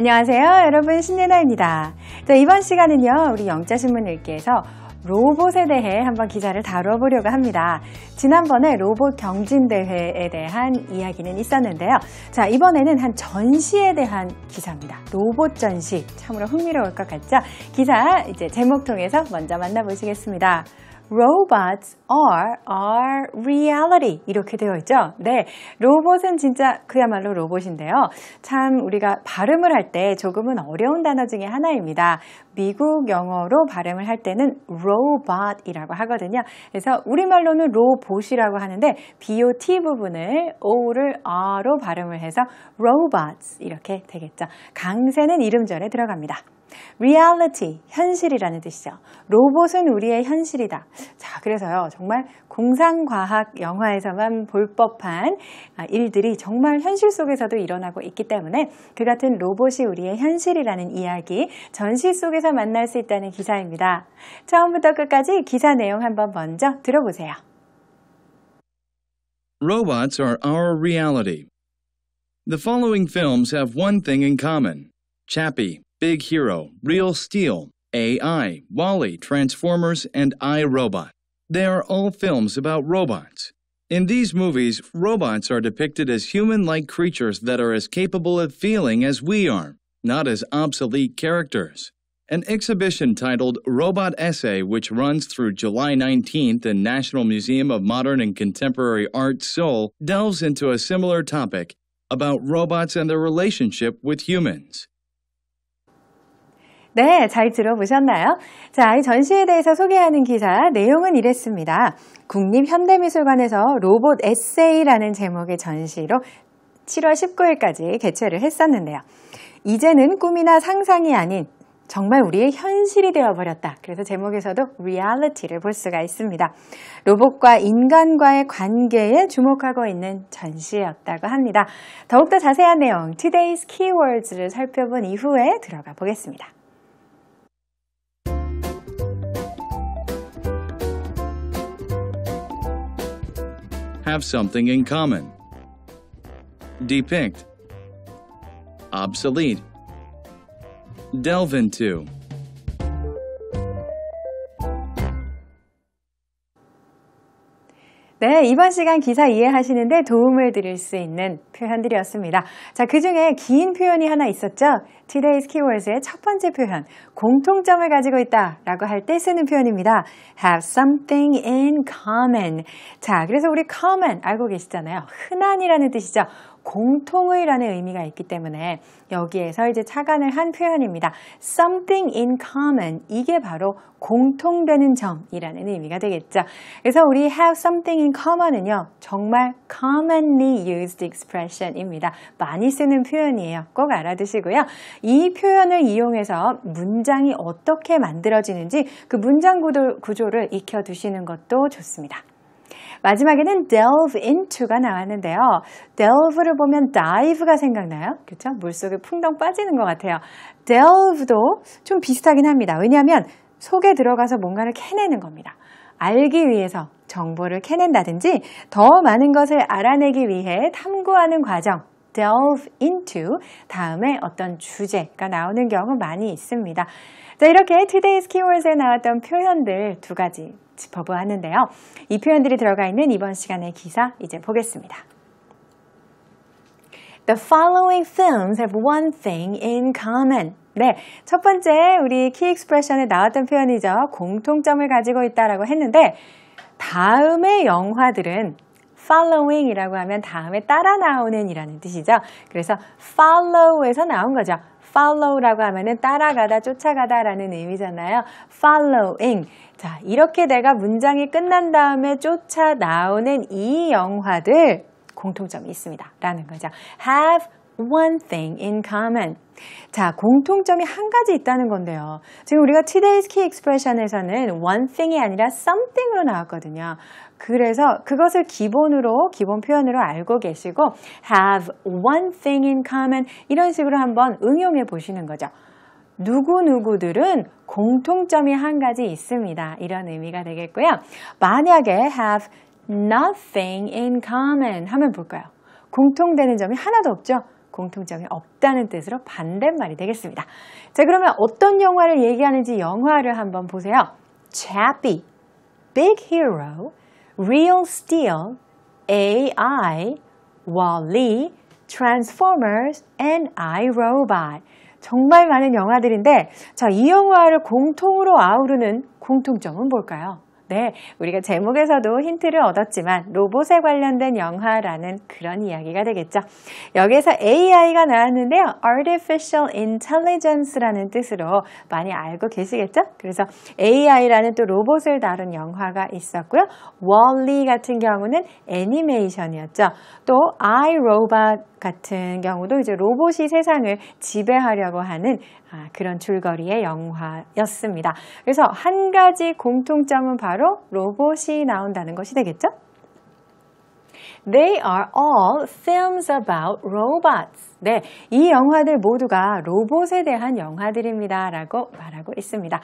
안녕하세요. 여러분 신예나입니다. 자, 이번 시간은요. 우리 영자신문 읽기에서 로봇에 대해 한번 기사를 다뤄보려고 합니다. 지난번에 로봇 경진대회에 대한 이야기는 있었는데요. 자, 이번에는 한 전시에 대한 기사입니다. 로봇 전시. 참으로 흥미로울 것 같죠? 기사 이제 제목 통해서 먼저 만나보시겠습니다. robots are our reality 이렇게 되어 있죠. 네, 로봇은 진짜 그야말로 로봇인데요. 참 우리가 발음을 할 때 조금은 어려운 단어 중에 하나입니다. 미국 영어로 발음을 할 때는 robot이라고 하거든요. 그래서 우리말로는 로봇이라고 하는데 BOT 부분을 O를 R로 발음을 해서 robots 이렇게 되겠죠. 강세는 이름절에 들어갑니다. reality, 현실이라는 뜻이죠. 로봇은 우리의 현실이다. 자, 그래서요. 정말 공상과학 영화에서만 볼 법한 아, 일들이 정말 현실 속에서도 일어나고 있기 때문에 그 같은 로봇이 우리의 현실이라는 이야기 전시 속에서 만날 수 있다는 기사입니다. 처음부터 끝까지 기사 내용 한번 먼저 들어보세요. Robots are our reality. The following films have one thing in common. Chappie Big Hero, Real Steel, AI, Wally, Transformers, and I Robot. They are all films about robots. In these movies, robots are depicted as human like creatures that are as capable of feeling as we are, not as obsolete characters. An exhibition titled Robot Essay, which runs through July 19th in National Museum of Modern and Contemporary Art Seoul, delves into a similar topic about robots and their relationship with humans. 네, 잘 들어보셨나요? 자, 이 전시에 대해서 소개하는 기사 내용은 이랬습니다. 국립현대미술관에서 로봇 에세이라는 제목의 전시로 7월 19일까지 개최를 했었는데요. 이제는 꿈이나 상상이 아닌 정말 우리의 현실이 되어버렸다. 그래서 제목에서도 r e a l i t y 를볼 수가 있습니다. 로봇과 인간과의 관계에 주목하고 있는 전시였다고 합니다. 더욱더 자세한 내용, Today's Keywords를 살펴본 이후에 들어가 보겠습니다. have something in common. Depict. Obsolete. Delve into. 네, 이번 시간 기사 이해하시는데 도움을 드릴 수 있는 표현들이었습니다. 자, 그 중에 긴 표현이 하나 있었죠? Today's Keywords의 첫 번째 표현, 공통점을 가지고 있다 라고 할 때 쓰는 표현입니다. Have something in common. 자, 그래서 우리 common 알고 계시잖아요. 흔한이라는 뜻이죠. 공통의라는 의미가 있기 때문에 여기에서 이제 착안을 한 표현입니다. something in common 이게 바로 공통되는 점이라는 의미가 되겠죠. 그래서 우리 have something in common은요 정말 commonly used expression입니다. 많이 쓰는 표현이에요. 꼭 알아두시고요. 이 표현을 이용해서 문장이 어떻게 만들어지는지 그 문장 구조를 익혀두시는 것도 좋습니다. 마지막에는 delve into가 나왔는데요. delve를 보면 dive가 생각나요? 그렇죠? 물속에 풍덩 빠지는 것 같아요. delve도 좀 비슷하긴 합니다. 왜냐하면 속에 들어가서 뭔가를 캐내는 겁니다. 알기 위해서 정보를 캐낸다든지 더 많은 것을 알아내기 위해 탐구하는 과정 delve into 다음에 어떤 주제가 나오는 경우 많이 있습니다. 자, 이렇게 Today's Keywords에 나왔던 표현들 두 가지 짚어보았는데요. 이 표현들이 들어가 있는 이번 시간의 기사 이제 보겠습니다. The following films have one thing in common. 네, 첫 번째 우리 키 익스프레션에 나왔던 표현이죠. 공통점을 가지고 있다라고 했는데 다음의 영화들은 following이라고 하면 다음에 따라 나오는 이라는 뜻이죠. 그래서 follow에서 나온 거죠. follow라고 하면은 따라가다, 쫓아가다라는 의미잖아요. following. 자, 이렇게 내가 문장이 끝난 다음에 쫓아 나오는 이 영화들 공통점이 있습니다. 라는 거죠. have one thing in common. 자, 공통점이 한 가지 있다는 건데요. 지금 우리가 today's key expression에서는 one thing이 아니라 something으로 나왔거든요. 그래서 그것을 기본으로, 기본 표현으로 알고 계시고 have one thing in common 이런 식으로 한번 응용해 보시는 거죠. 누구누구들은 공통점이 한 가지 있습니다. 이런 의미가 되겠고요. 만약에 have nothing in common 하면 볼까요? 공통되는 점이 하나도 없죠. 공통점이 없다는 뜻으로 반대말이 되겠습니다. 자, 그러면 어떤 영화를 얘기하는지 영화를 한번 보세요. Chappie, Big Hero, Real Steel, AI, Wall-E, Transformers, and iRobot. 정말 많은 영화들인데 자, 이 영화를 공통으로 아우르는 공통점은 뭘까요? 네, 우리가 제목에서도 힌트를 얻었지만 로봇에 관련된 영화라는 그런 이야기가 되겠죠. 여기에서 AI가 나왔는데요. Artificial Intelligence라는 뜻으로 많이 알고 계시겠죠? 그래서 AI라는 또 로봇을 다룬 영화가 있었고요. Wall-E 같은 경우는 애니메이션이었죠. 또 I, Robot 같은 경우도 이제 로봇이 세상을 지배하려고 하는 아, 그런 줄거리의 영화였습니다. 그래서 한 가지 공통점은 바로 로봇이 나온다는 것이 되겠죠? They are all films about robots. 네, 이 영화들 모두가 로봇에 대한 영화들입니다. 라고 말하고 있습니다.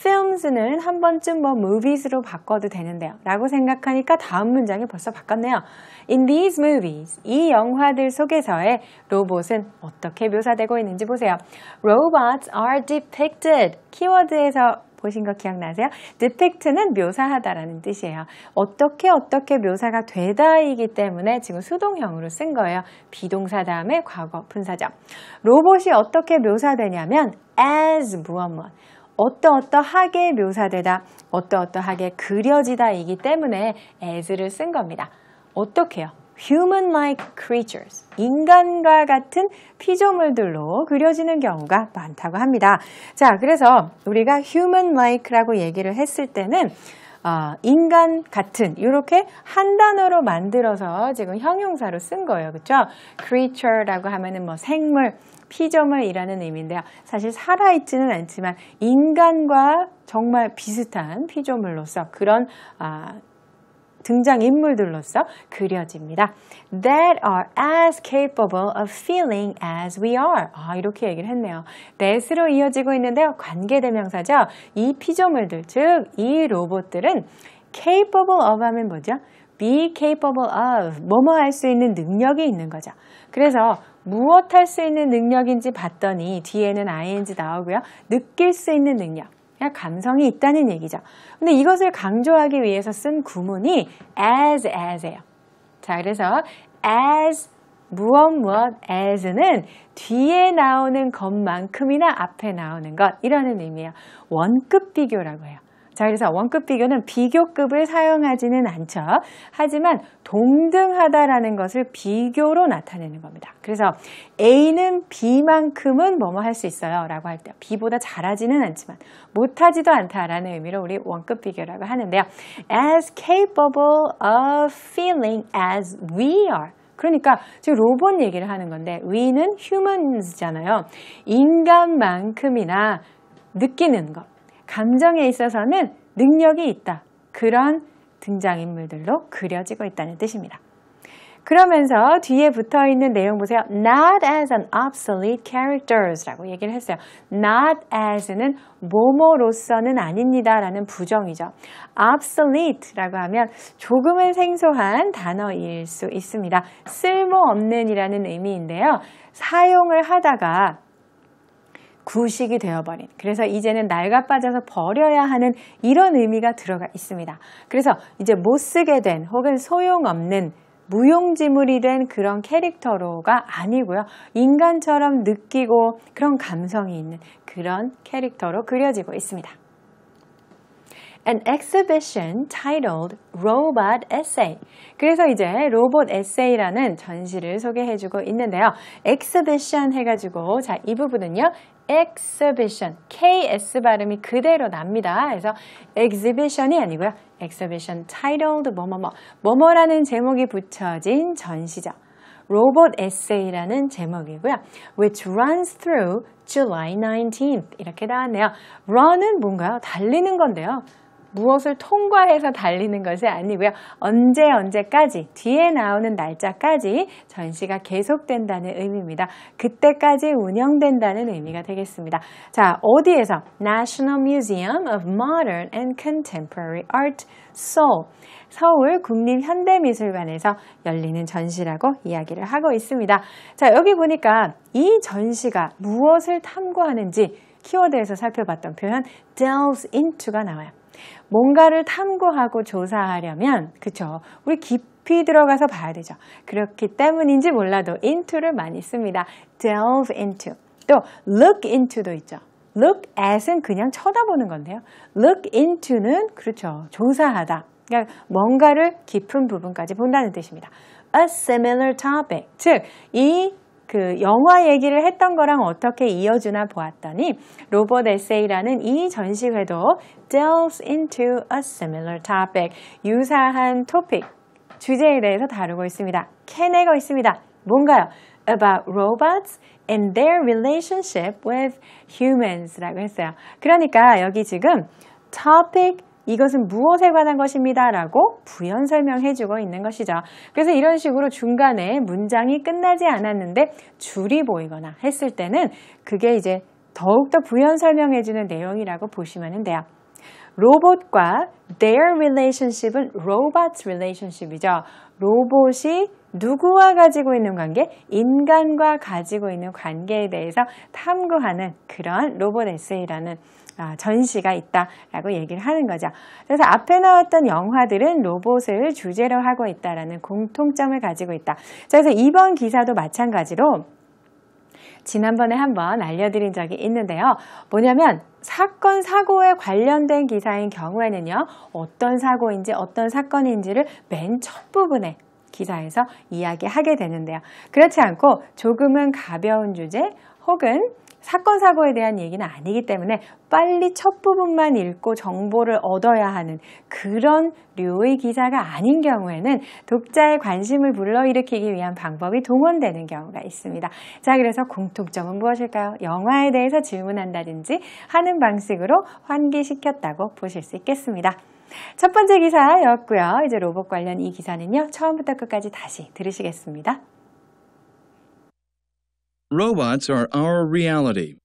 films는 한 번쯤 뭐 movies로 바꿔도 되는데요. 라고 생각하니까 다음 문장이 벌써 바꿨네요. In these movies, 이 영화들 속에서의 로봇은 어떻게 묘사되고 있는지 보세요. Robots are depicted. 키워드에서 보신 거 기억나세요? 디펙트는 묘사하다라는 뜻이에요. 어떻게 어떻게 묘사가 되다이기 때문에 지금 수동형으로 쓴 거예요. 비동사 다음에 과거 분사적. 로봇이 어떻게 묘사되냐면 as 무엇 무엇. 어떠어떠하게 묘사되다, 어떠어떠하게 그려지다이기 때문에 as를 쓴 겁니다. 어떻게요? human-like creatures, 인간과 같은 피조물들로 그려지는 경우가 많다고 합니다. 자, 그래서 우리가 human-like라고 얘기를 했을 때는 어, 인간 같은 이렇게 한 단어로 만들어서 지금 형용사로 쓴 거예요. 그렇죠? creature라고 하면은 뭐 생물, 피조물이라는 의미인데요. 사실 살아있지는 않지만 인간과 정말 비슷한 피조물로서 그런 아, 등장인물들로서 그려집니다. That are as capable of feeling as we are. 아, 이렇게 얘기를 했네요. that으로 이어지고 있는데요. 관계대명사죠. 이 피조물들, 즉 이 로봇들은 capable of 하면 뭐죠? be capable of, 뭐뭐 할 수 있는 능력이 있는 거죠. 그래서 무엇 할 수 있는 능력인지 봤더니 뒤에는 ing 나오고요. 느낄 수 있는 능력. 그냥 감성이 있다는 얘기죠. 근데 이것을 강조하기 위해서 쓴 구문이 as as예요. 자, 그래서 as 무엇 무엇 as는 뒤에 나오는 것만큼이나 앞에 나오는 것 이라는 의미예요. 원급 비교라고 해요. 자, 그래서 원급 비교는 비교급을 사용하지는 않죠. 하지만 동등하다라는 것을 비교로 나타내는 겁니다. 그래서 A는 B만큼은 뭐뭐 할 수 있어요 라고 할 때 B보다 잘하지는 않지만 못하지도 않다라는 의미로 우리 원급 비교라고 하는데요. As capable of feeling as we are. 그러니까 지금 로봇 얘기를 하는 건데 we는 humans잖아요. 인간만큼이나 느끼는 것. 감정에 있어서는 능력이 있다. 그런 등장인물들로 그려지고 있다는 뜻입니다. 그러면서 뒤에 붙어 있는 내용 보세요. Not as an obsolete characters라고 얘기를 했어요. Not as는 뭐뭐로서는 아닙니다라는 부정이죠. obsolete라고 하면 조금은 생소한 단어일 수 있습니다. 쓸모없는이라는 의미인데요. 사용을 하다가 구식이 되어버린 그래서 이제는 낡아빠져서 버려야 하는 이런 의미가 들어가 있습니다. 그래서 이제 못 쓰게 된 혹은 소용없는 무용지물이 된 그런 캐릭터로가 아니고요. 인간처럼 느끼고 그런 감성이 있는 그런 캐릭터로 그려지고 있습니다. An exhibition titled Robot Essay. 그래서 이제 로봇 에세이라는 전시를 소개해주고 있는데요. exhibition 해가지고 자 이 부분은요. exhibition, KS 발음이 그대로 납니다. 그래서 exhibition이 아니고요. exhibition titled 뭐뭐뭐, 뭐뭐라는 제목이 붙여진 전시죠. 로봇 에세이라는 제목이고요. which runs through July 19th 이렇게 나왔네요. run은 뭔가요? 달리는 건데요. 무엇을 통과해서 달리는 것이 아니고요. 언제 언제까지 뒤에 나오는 날짜까지 전시가 계속된다는 의미입니다. 그때까지 운영된다는 의미가 되겠습니다. 자, 어디에서? National Museum of Modern and Contemporary Art, Seoul. 서울 국립현대미술관에서 열리는 전시라고 이야기를 하고 있습니다. 자, 여기 보니까 이 전시가 무엇을 탐구하는지 키워드에서 살펴봤던 표현 delves into가 나와요. 뭔가를 탐구하고 조사하려면 그쵸 우리 깊이 들어가서 봐야 되죠 그렇기 때문인지 몰라도 into를 많이 씁니다 delve into 또 look into도 있죠 look at은 그냥 쳐다보는 건데요 look into는 그렇죠 조사하다 그러니까 뭔가를 깊은 부분까지 본다는 뜻입니다 a similar topic 즉이 그 영화 얘기를 했던 거랑 어떻게 이어주나 보았더니 로봇 에세이라는 이 전시회도 delves into a similar topic 유사한 토픽 주제에 대해서 다루고 있습니다. 캐내가 있습니다. 뭔가요? about robots and their relationship with humans라고 했어요. 그러니까 여기 지금 topic 이것은 무엇에 관한 것입니다 라고 부연 설명해 주고 있는 것이죠. 그래서 이런 식으로 중간에 문장이 끝나지 않았는데 줄이 보이거나 했을 때는 그게 이제 더욱더 부연 설명해 주는 내용이라고 보시면 돼요. 로봇과 their relationship은 robot's relationship이죠. 로봇이 누구와 가지고 있는 관계, 인간과 가지고 있는 관계에 대해서 탐구하는 그런 로봇 에세이라는 아, 전시가 있다라고 얘기를 하는 거죠. 그래서 앞에 나왔던 영화들은 로봇을 주제로 하고 있다라는 공통점을 가지고 있다. 그래서 이번 기사도 마찬가지로 지난번에 한번 알려드린 적이 있는데요. 뭐냐면 사건 사고에 관련된 기사인 경우에는요. 어떤 사고인지 어떤 사건인지를 맨 첫 부분에 기사에서 이야기하게 되는데요. 그렇지 않고 조금은 가벼운 주제 혹은 사건 사고에 대한 얘기는 아니기 때문에 빨리 첫 부분만 읽고 정보를 얻어야 하는 그런 류의 기사가 아닌 경우에는 독자의 관심을 불러일으키기 위한 방법이 동원되는 경우가 있습니다. 자, 그래서 공통점은 무엇일까요? 영화에 대해서 질문한다든지 하는 방식으로 환기시켰다고 보실 수 있겠습니다. 첫 번째 기사였고요. 이제 로봇 관련 이 기사는요. 처음부터 끝까지 다시 들으시겠습니다. Robots are our reality.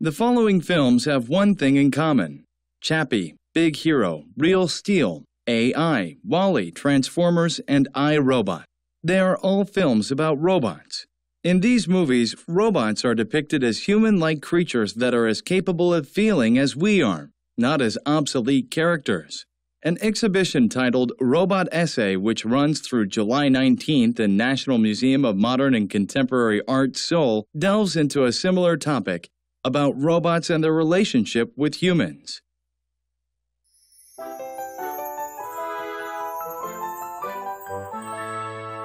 The following films have one thing in common Chappie, Big Hero, Real Steel, AI, Wally, Transformers, and I Robot. They are all films about robots. In these movies, robots are depicted as human like creatures that are as capable of feeling as we are, not as obsolete characters. An exhibition titled Robot Essay, which runs through July 19th in National Museum of Modern and Contemporary Art Seoul, delves into a similar topic about robots and their relationship with humans.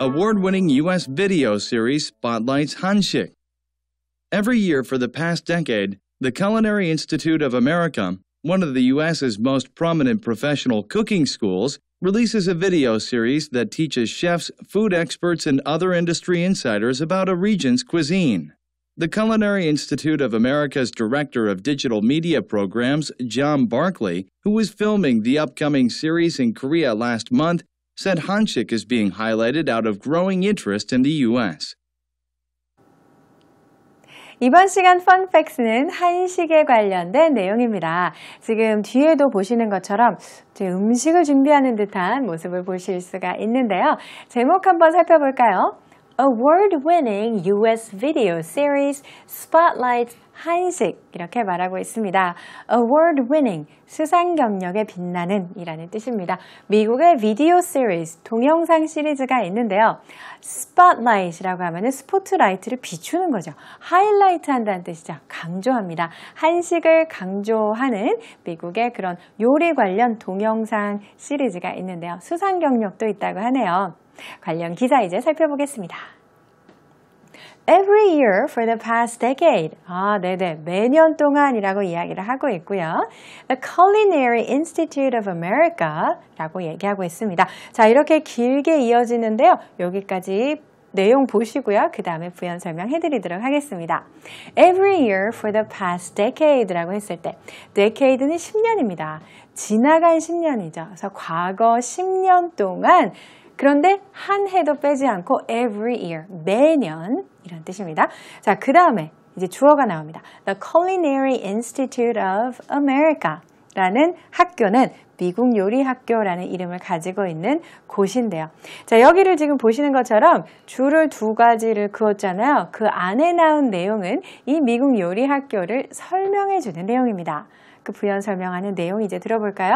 Award winning U.S. video series spotlights Hanshik. Every year for the past decade, the Culinary Institute of America one of the U.S.'s most prominent professional cooking schools, releases a video series that teaches chefs, food experts, and other industry insiders about a region's cuisine. The Culinary Institute of America's Director of Digital Media Programs, John Barkley, who was filming the upcoming series in Korea last month, said Hanshik is being highlighted out of growing interest in the U.S. 이번 시간 펀팩스는 한식에 관련된 내용입니다. 지금 뒤에도 보시는 것처럼 음식을 준비하는 듯한 모습을 보실 수가 있는데요. 제목 한번 살펴볼까요? award-winning US video series Spotlight 한식 이렇게 말하고 있습니다. award-winning 수상 경력에 빛나는 이라는 뜻입니다. 미국의 비디오 시리즈, 동영상 시리즈가 있는데요. spotlight이라고 하면 스포트라이트를 비추는 거죠. 하이라이트 한다는 뜻이죠. 강조합니다. 한식을 강조하는 미국의 그런 요리 관련 동영상 시리즈가 있는데요. 수상 경력도 있다고 하네요. 관련 기사 이제 살펴보겠습니다. every year for the past decade. 아, 네네. 매년 동안이라고 이야기를 하고 있고요. The Culinary Institute of America라고 얘기하고 있습니다. 자, 이렇게 길게 이어지는데요. 여기까지 내용 보시고요. 그 다음에 부연 설명해 드리도록 하겠습니다. Every year for the past decade라고 했을 때 decade는 10년입니다. 지나간 10년이죠. 그래서 과거 10년 동안 그런데 한 해도 빼지 않고 every year, 매년 이런 뜻입니다. 자, 그 다음에 이제 주어가 나옵니다. The Culinary Institute of America 라는 학교는 미국 요리 학교라는 이름을 가지고 있는 곳인데요. 자, 여기를 지금 보시는 것처럼 줄을 두 가지를 그었잖아요. 그 안에 나온 내용은 이 미국 요리 학교를 설명해 주는 내용입니다. 부연 설명하는 내용 이제 들어볼까요?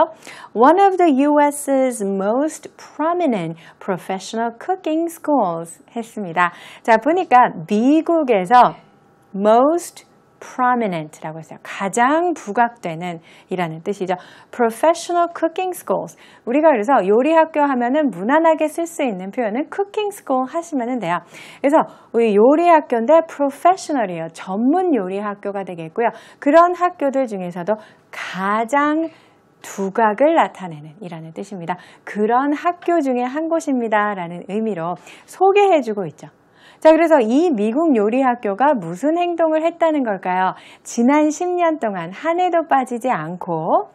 One of the U.S.'s most prominent professional cooking schools 했습니다. 자, 보니까 미국에서 most prominent라고 했어요. 가장 부각되는 이라는 뜻이죠. professional cooking schools. 우리가 그래서 요리 학교 하면은 무난하게 쓸 수 있는 표현은 cooking school 하시면 돼요. 그래서 우리 요리 학교인데 professional이에요. 전문 요리 학교가 되겠고요. 그런 학교들 중에서도 가장 두각을 나타내는 이라는 뜻입니다. 그런 학교 중에 한 곳입니다. 라는 의미로 소개해주고 있죠. 자, 그래서 이 미국 요리학교가 무슨 행동을 했다는 걸까요? 지난 10년 동안 한 해도 빠지지 않고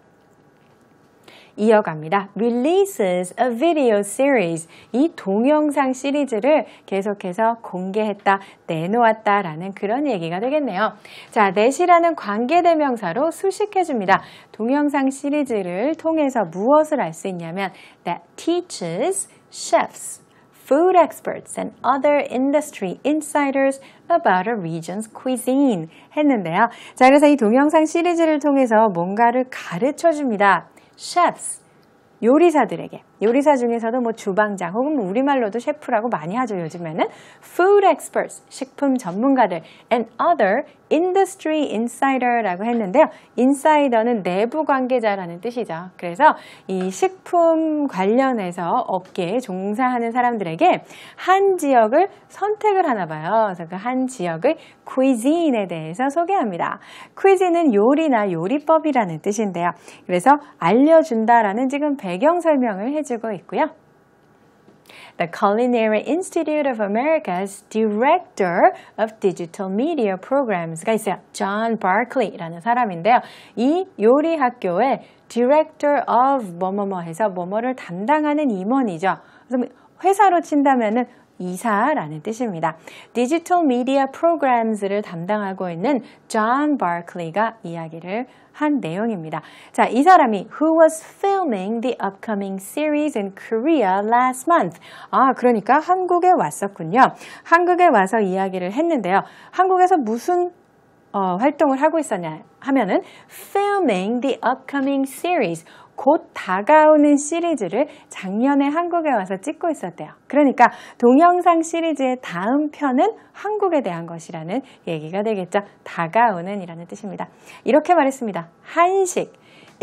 이어갑니다. Releases a video series. 이 동영상 시리즈를 계속해서 공개했다, 내놓았다 라는 그런 얘기가 되겠네요. 자, 넷이라는 관계대명사로 수식해줍니다. 동영상 시리즈를 통해서 무엇을 알 수 있냐면 that teaches chefs food experts and other industry insiders about a region's cuisine 했는데요. 자, 그래서 이 동영상 시리즈를 통해서 뭔가를 가르쳐 줍니다. chefs, 요리사들에게 요리사 중에서도 뭐 주방장 혹은 뭐 우리말로도 셰프라고 많이 하죠 요즘에는 food experts 식품 전문가들 and other industry insider라고 했는데요 insider는 내부 관계자라는 뜻이죠 그래서 이 식품 관련해서 업계에 종사하는 사람들에게 한 지역을 선택을 하나 봐요 그래서 그 한 지역의 cuisine에 대해서 소개합니다 cuisine은 요리나 요리법이라는 뜻인데요 그래서 알려준다라는 지금 배경 설명을 해 해주고 있고요. The Culinary Institute of America's Director of Digital Media Programs가 있어요. John Barclay라는 사람인데요. 이 요리 학교의 Director of 뭐뭐뭐 해서 뭐뭐를 담당하는 임원이죠. 그래서 회사로 친다면은 이사라는 뜻입니다. 디지털 미디어 프로그램즈를 담당하고 있는 존 바클리가 이야기를 한 내용입니다. 자, 이 사람이 who was filming the upcoming series in Korea last month. 아, 그러니까 한국에 왔었군요. 한국에 와서 이야기를 했는데요. 한국에서 무슨 어, 활동을 하고 있었냐 하면은 filming the upcoming series 곧 다가오는 시리즈를 작년에 한국에 와서 찍고 있었대요. 그러니까 동영상 시리즈의 다음 편은 한국에 대한 것이라는 얘기가 되겠죠. 다가오는 이라는 뜻입니다. 이렇게 말했습니다. 한식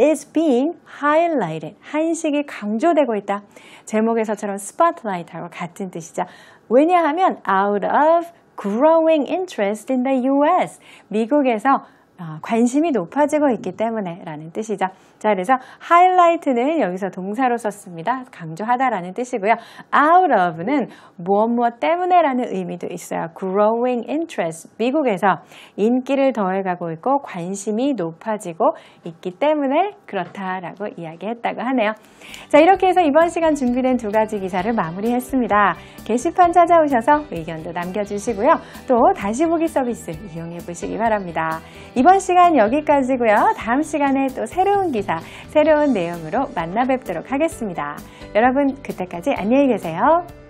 is being highlighted. 한식이 강조되고 있다. 제목에서처럼 spotlight하고 같은 뜻이죠. 왜냐하면 out of growing interest in the US. 미국에서 어, 관심이 높아지고 있기 때문에 라는 뜻이죠. 자, 그래서 highlight는 여기서 동사로 썼습니다. 강조하다라는 뜻이고요. out of는 무엇 무엇 때문에라는 의미도 있어요. growing interest. 미국에서 인기를 더해가고 있고 관심이 높아지고 있기 때문에 그렇다라고 이야기했다고 하네요. 자, 이렇게 해서 이번 시간 준비된 두 가지 기사를 마무리했습니다. 게시판 찾아오셔서 의견도 남겨주시고요. 또 다시 보기 서비스 이용해 보시기 바랍니다. 이번 시간 여기까지고요. 다음 시간에 또 새로운 기사 찾아서 새로운 내용으로 만나 뵙도록 하겠습니다. 여러분 그때까지 안녕히 계세요.